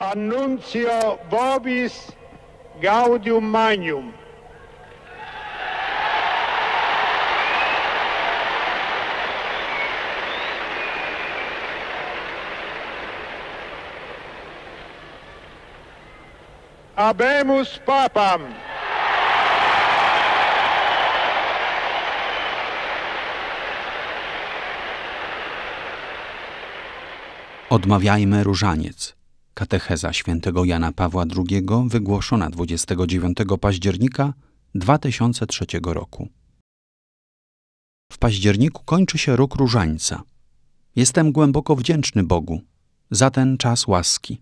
Annuncio Vobis Gaudium Magnum. Abemus Papam. Odmawiajmy różaniec. Katecheza świętego Jana Pawła II wygłoszona 29 października 2003 roku. W październiku kończy się rok różańca. Jestem głęboko wdzięczny Bogu za ten czas łaski,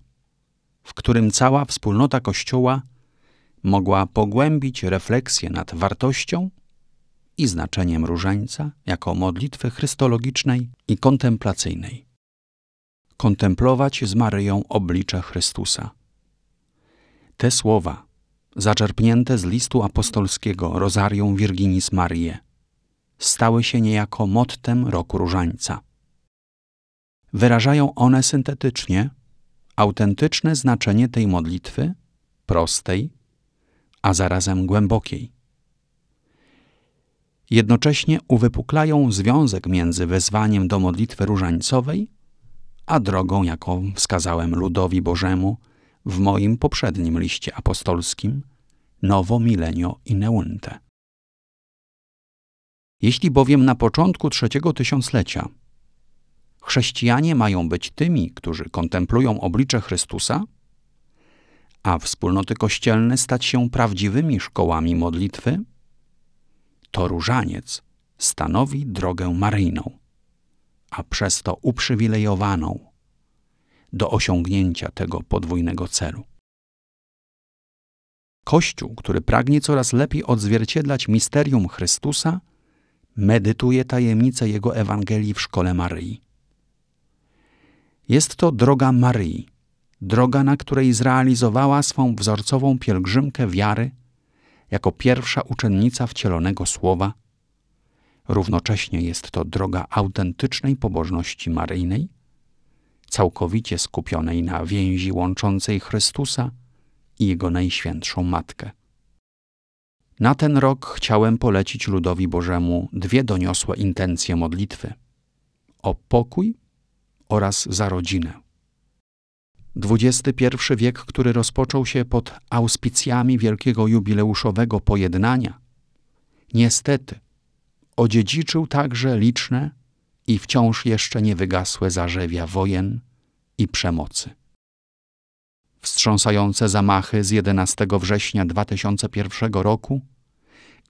w którym cała wspólnota Kościoła mogła pogłębić refleksję nad wartością i znaczeniem różańca jako modlitwy chrystologicznej i kontemplacyjnej kontemplować z Maryją oblicze Chrystusa. Te słowa, zaczerpnięte z listu apostolskiego Rozarią Virginis Marie, stały się niejako mottem roku różańca. Wyrażają one syntetycznie autentyczne znaczenie tej modlitwy, prostej, a zarazem głębokiej. Jednocześnie uwypuklają związek między wezwaniem do modlitwy różańcowej a drogą, jaką wskazałem ludowi Bożemu w moim poprzednim liście apostolskim, nowo milenio i neunte. Jeśli bowiem na początku trzeciego tysiąclecia chrześcijanie mają być tymi, którzy kontemplują oblicze Chrystusa, a wspólnoty kościelne stać się prawdziwymi szkołami modlitwy, to różaniec stanowi drogę maryjną a przez to uprzywilejowaną do osiągnięcia tego podwójnego celu. Kościół, który pragnie coraz lepiej odzwierciedlać misterium Chrystusa, medytuje tajemnicę Jego Ewangelii w szkole Maryi. Jest to droga Maryi, droga, na której zrealizowała swą wzorcową pielgrzymkę wiary jako pierwsza uczennica wcielonego Słowa – Równocześnie jest to droga autentycznej pobożności maryjnej, całkowicie skupionej na więzi łączącej Chrystusa i Jego Najświętszą Matkę. Na ten rok chciałem polecić ludowi Bożemu dwie doniosłe intencje modlitwy: o pokój oraz za rodzinę. XXI wiek, który rozpoczął się pod auspicjami wielkiego jubileuszowego pojednania, niestety odziedziczył także liczne i wciąż jeszcze niewygasłe zarzewia wojen i przemocy. Wstrząsające zamachy z 11 września 2001 roku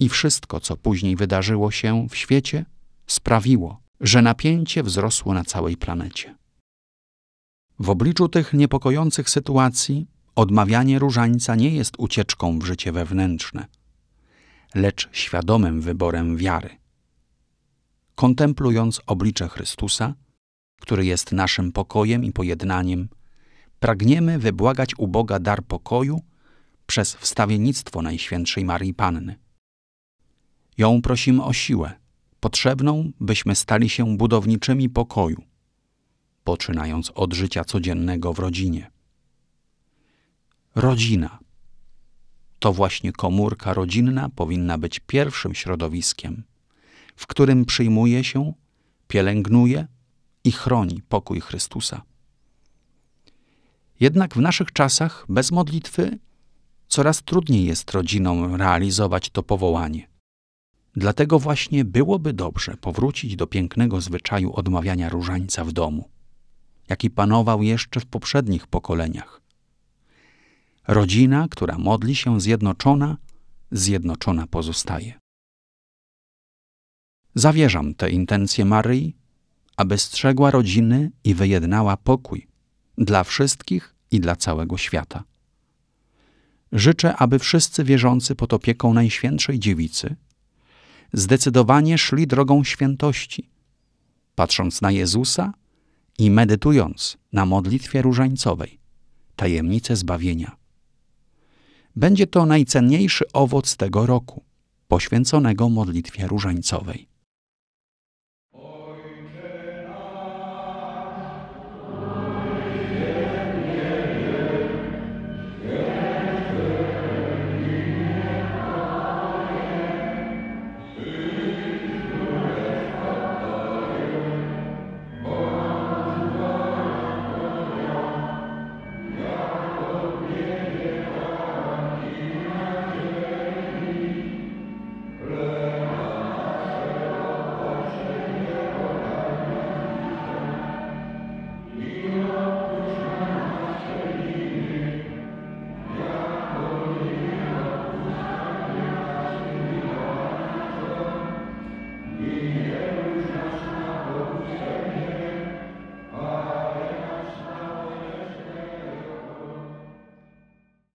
i wszystko, co później wydarzyło się w świecie, sprawiło, że napięcie wzrosło na całej planecie. W obliczu tych niepokojących sytuacji odmawianie różańca nie jest ucieczką w życie wewnętrzne, lecz świadomym wyborem wiary kontemplując oblicze Chrystusa, który jest naszym pokojem i pojednaniem, pragniemy wybłagać u Boga dar pokoju przez wstawiennictwo Najświętszej Marii Panny. Ją prosimy o siłę, potrzebną, byśmy stali się budowniczymi pokoju, poczynając od życia codziennego w rodzinie. Rodzina. To właśnie komórka rodzinna powinna być pierwszym środowiskiem, w którym przyjmuje się, pielęgnuje i chroni pokój Chrystusa. Jednak w naszych czasach bez modlitwy coraz trudniej jest rodzinom realizować to powołanie. Dlatego właśnie byłoby dobrze powrócić do pięknego zwyczaju odmawiania różańca w domu, jaki panował jeszcze w poprzednich pokoleniach. Rodzina, która modli się zjednoczona, zjednoczona pozostaje. Zawierzam te intencje Maryi, aby strzegła rodziny i wyjednała pokój dla wszystkich i dla całego świata. Życzę, aby wszyscy wierzący pod opieką Najświętszej Dziewicy zdecydowanie szli drogą świętości, patrząc na Jezusa i medytując na modlitwie różańcowej, tajemnicę zbawienia. Będzie to najcenniejszy owoc tego roku, poświęconego modlitwie różańcowej.